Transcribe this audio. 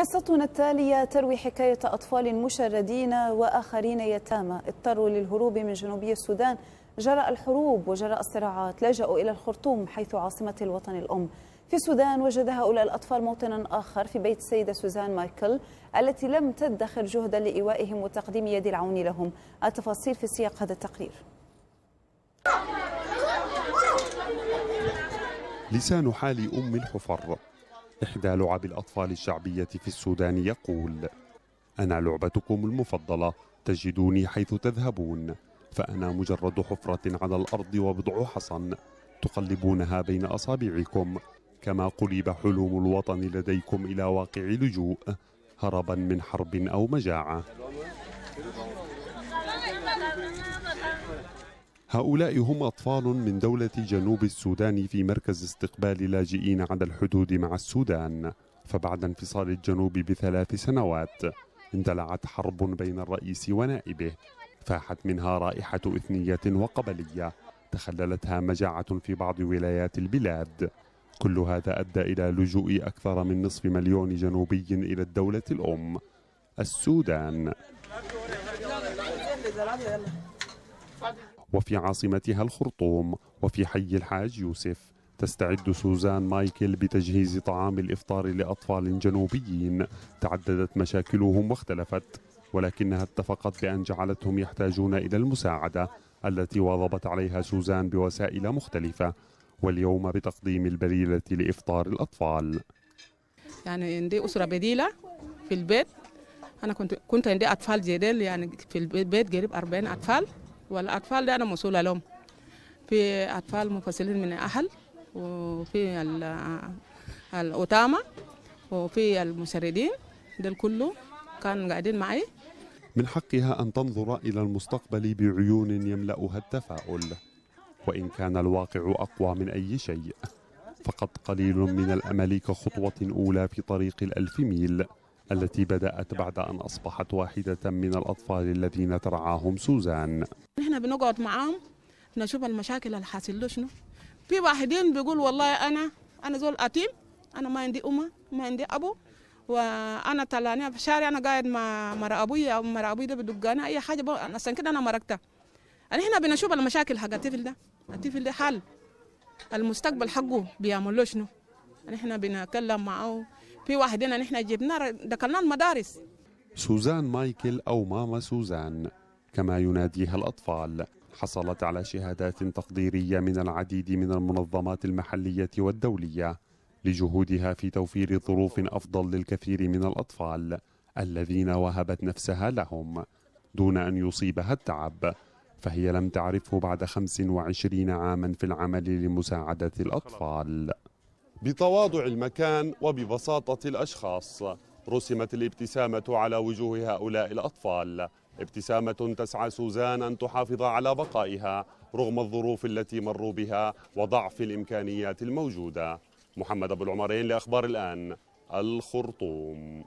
قصتنا التالية تروي حكاية أطفال مشردين وآخرين يتامى اضطروا للهروب من جنوبي السودان جراء الحروب وجراء الصراعات لجأوا إلى الخرطوم حيث عاصمة الوطن الأم في السودان وجد هؤلاء الأطفال موطنا آخر في بيت السيدة سوزان مايكل التي لم تدخر جهدا لإيوائهم وتقديم يد العون لهم التفاصيل في سياق هذا التقرير لسان حال أم الحفر إحدى لعب الأطفال الشعبية في السودان يقول أنا لعبتكم المفضلة تجدوني حيث تذهبون فأنا مجرد حفرة على الأرض وبضع حصن تقلبونها بين أصابعكم كما قلب حلم الوطن لديكم إلى واقع لجوء هربا من حرب أو مجاعة هؤلاء هم أطفال من دولة جنوب السودان في مركز استقبال لاجئين على الحدود مع السودان فبعد انفصال الجنوب بثلاث سنوات اندلعت حرب بين الرئيس ونائبه فاحت منها رائحة إثنية وقبلية تخللتها مجاعة في بعض ولايات البلاد كل هذا أدى إلى لجوء أكثر من نصف مليون جنوبي إلى الدولة الأم السودان وفي عاصمتها الخرطوم وفي حي الحاج يوسف تستعد سوزان مايكل بتجهيز طعام الافطار لاطفال جنوبيين تعددت مشاكلهم واختلفت ولكنها اتفقت بان جعلتهم يحتاجون الى المساعده التي واظبت عليها سوزان بوسائل مختلفه واليوم بتقديم البريله لافطار الاطفال يعني عندي اسره بديله في البيت انا كنت كنت عندي اطفال جدل يعني في البيت قريب 40 اطفال والأطفال ده أنا مسؤولة لهم في أطفال منفصلين من أهل وفي الأتامة وفي المشردين دول كله كانوا قاعدين معي من حقها أن تنظر إلى المستقبل بعيون يملأها التفاؤل وإن كان الواقع أقوى من أي شيء فقد قليل من الأمل كخطوة أولى في طريق الألف ميل التي بدأت بعد أن أصبحت واحدة من الأطفال الذين ترعاهم سوزان بنقعد معاهم نشوف المشاكل اللي حاصل له شنو في واحدين بيقول والله انا انا زول اتيم انا ما عندي امه ما عندي ابو وانا طلعني في الشارع انا قاعد مع مرا ابوي او مرا ابوي ده بدقانا اي حاجه عشان كده انا مرقتها يعني احنا بنشوف المشاكل حق الطفل ده الطفل ده حال المستقبل حقه بيعمل له شنو يعني احنا بنتكلم معاه في واحدين يعني احنا جبنا جبناه دخلناه المدارس سوزان مايكل او ماما سوزان كما يناديها الأطفال حصلت على شهادات تقديرية من العديد من المنظمات المحلية والدولية لجهودها في توفير ظروف أفضل للكثير من الأطفال الذين وهبت نفسها لهم دون أن يصيبها التعب فهي لم تعرفه بعد 25 عاما في العمل لمساعدة الأطفال بتواضع المكان وببساطة الأشخاص رسمت الابتسامة على وجوه هؤلاء الأطفال ابتسامة تسعى سوزان أن تحافظ على بقائها رغم الظروف التي مروا بها وضعف الإمكانيات الموجودة محمد أبو العمرين لأخبار الآن الخرطوم